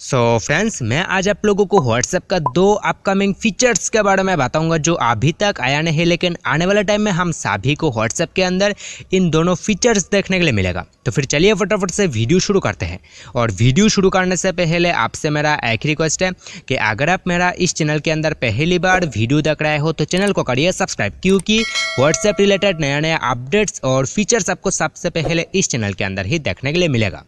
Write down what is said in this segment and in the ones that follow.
सो so, friends मैं आज आप लोगों को व्हाट्सएप का दो अपकमिंग फीचर्स के बारे में बताऊंगा जो अभी तक आया नहीं है लेकिन आने वाले टाइम में हम सभी को व्हाट्सएप के अंदर इन दोनों फीचर्स देखने के लिए मिलेगा तो फिर चलिए फटाफट से वीडियो शुरू करते हैं और वीडियो शुरू करने से पहले आपसे मेरा एक रिक्वेस्ट है कि अगर आप मेरा इस चैनल के अंदर पहली बार वीडियो देख रहे हो तो चैनल को करिए सब्सक्राइब क्योंकि व्हाट्सएप रिलेटेड नया नया अपडेट्स और फीचर्स आपको सबसे पहले इस चैनल के अंदर ही देखने के लिए मिलेगा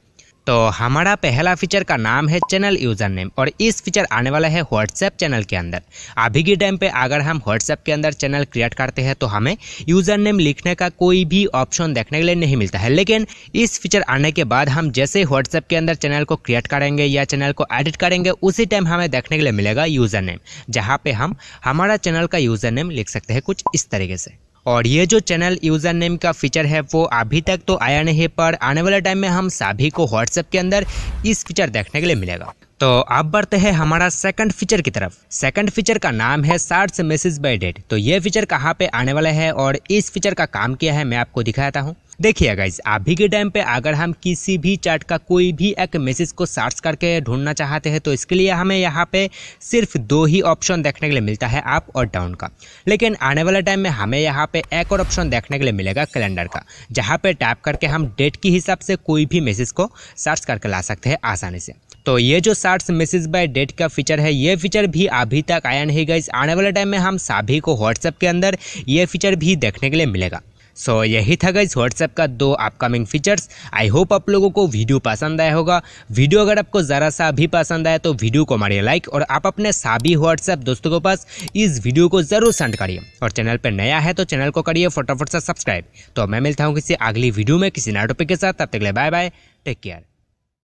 तो हमारा पहला फीचर का नाम है चैनल यूज़र नेम और इस फीचर आने वाला है व्हाट्सएप चैनल के अंदर अभी के टाइम पे अगर हम व्हाट्सएप के अंदर चैनल क्रिएट करते हैं तो हमें यूज़र नेम लिखने का कोई भी ऑप्शन देखने के लिए नहीं मिलता है लेकिन इस फीचर आने के बाद हम जैसे व्हाट्सएप के अंदर चैनल को क्रिएट करेंगे या चैनल को एडिट करेंगे उसी टाइम हमें देखने के लिए मिलेगा यूज़र नेम जहाँ पर हम हमारा चैनल का यूज़र नेम लिख सकते हैं कुछ इस तरीके से और ये जो चैनल यूज़र नेम का फीचर है वो अभी तक तो आया नहीं है पर आने वाले टाइम में हम सभी को व्हाट्सएप के अंदर इस फीचर देखने के लिए मिलेगा तो अब बढ़ते हैं हमारा सेकंड फीचर की तरफ सेकंड फीचर का नाम है सर्च मैसेज बाय डेट तो ये फीचर कहाँ पे आने वाला है और इस फीचर का काम क्या है मैं आपको दिखाता हूँ देखिए गाइज अभी के टाइम पे अगर हम किसी भी चार्ट का कोई भी एक मैसेज को सर्च करके ढूंढना चाहते हैं तो इसके लिए हमें यहाँ पे सिर्फ दो ही ऑप्शन देखने के लिए मिलता है अप और डाउन का लेकिन आने वाले टाइम में हमें यहाँ पे एक और ऑप्शन देखने के लिए मिलेगा कैलेंडर का जहाँ पे टैप करके हम डेट के हिसाब से कोई भी मैसेज को सर्च करके ला सकते हैं आसानी से तो ये जो सर्च मैसेज बाय डेट का फीचर है ये फीचर भी अभी तक आया नहीं गई आने वाले टाइम में हम सभी को व्हाट्सएप के अंदर ये फीचर भी देखने के लिए मिलेगा सो so, यही था गाइज व्हाट्सएप का दो अपकमिंग फीचर्स आई होप आप लोगों को वीडियो पसंद आया होगा वीडियो अगर आपको ज़रा सा भी पसंद आया तो वीडियो को मारिए लाइक और आप अपने सभी व्हाट्सएप दोस्तों के पास इस वीडियो को ज़रूर सेंड करिए और चैनल पर नया है तो चैनल को करिए फटाफट से सब्सक्राइब तो मैं मिलता हूँ किसी अगली वीडियो में किसी नए टॉपिक के साथ तब तक ले बाय बाय टेक केयर